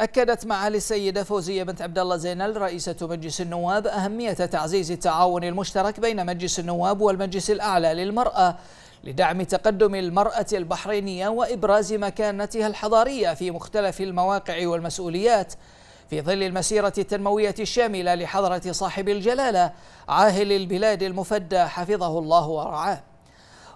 أكدت معالي السيدة فوزية بنت عبد الله زينل رئيسة مجلس النواب أهمية تعزيز التعاون المشترك بين مجلس النواب والمجلس الأعلى للمرأة لدعم تقدم المرأة البحرينية وإبراز مكانتها الحضارية في مختلف المواقع والمسؤوليات في ظل المسيرة التنموية الشاملة لحضرة صاحب الجلالة عاهل البلاد المفدى حفظه الله ورعاه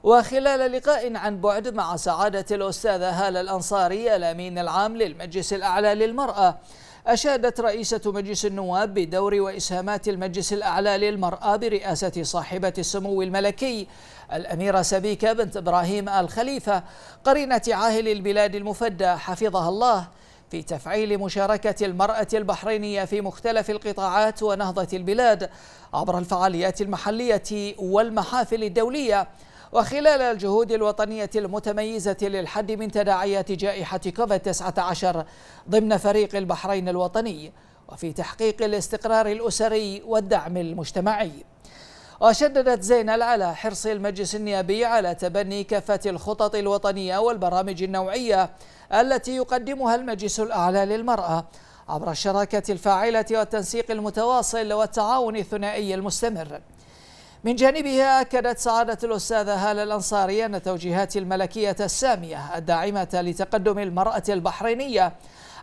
وخلال لقاء عن بعد مع سعادة الأستاذة هالة الأنصاري الأمين العام للمجلس الأعلى للمرأة أشادت رئيسة مجلس النواب بدور وإسهامات المجلس الأعلى للمرأة برئاسة صاحبة السمو الملكي الأميرة سبيكة بنت إبراهيم آل خليفة قرينة عاهل البلاد المفدى حفظها الله في تفعيل مشاركة المرأة البحرينية في مختلف القطاعات ونهضة البلاد عبر الفعاليات المحلية والمحافل الدولية وخلال الجهود الوطنية المتميزة للحد من تداعيات جائحة كوفيد 19 ضمن فريق البحرين الوطني وفي تحقيق الاستقرار الأسري والدعم المجتمعي وشددت زينب على حرص المجلس النيابي على تبني كافة الخطط الوطنية والبرامج النوعية التي يقدمها المجلس الأعلى للمرأة عبر الشراكة الفاعلة والتنسيق المتواصل والتعاون الثنائي المستمر من جانبها أكدت سعادة الأستاذة هالة الأنصاري أن توجيهات الملكية السامية الداعمة لتقدم المرأة البحرينية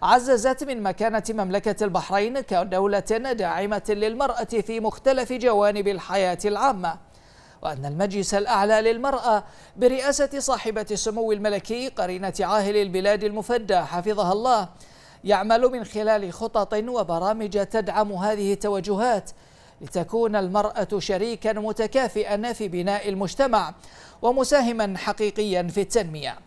عززت من مكانة مملكة البحرين كدولة داعمة للمرأة في مختلف جوانب الحياة العامة وأن المجلس الأعلى للمرأة برئاسة صاحبة السمو الملكي قرينة عاهل البلاد المفدى حفظها الله يعمل من خلال خطط وبرامج تدعم هذه التوجهات لتكون المرأة شريكا متكافئا في بناء المجتمع ومساهما حقيقيا في التنمية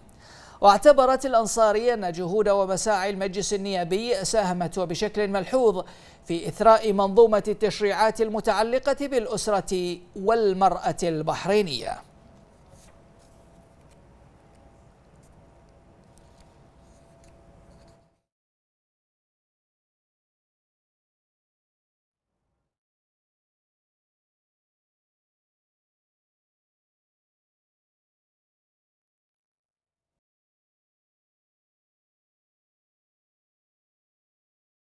واعتبرت الأنصارية أن جهود ومساعي المجلس النيابي ساهمت وبشكل ملحوظ في إثراء منظومة التشريعات المتعلقة بالأسرة والمرأة البحرينية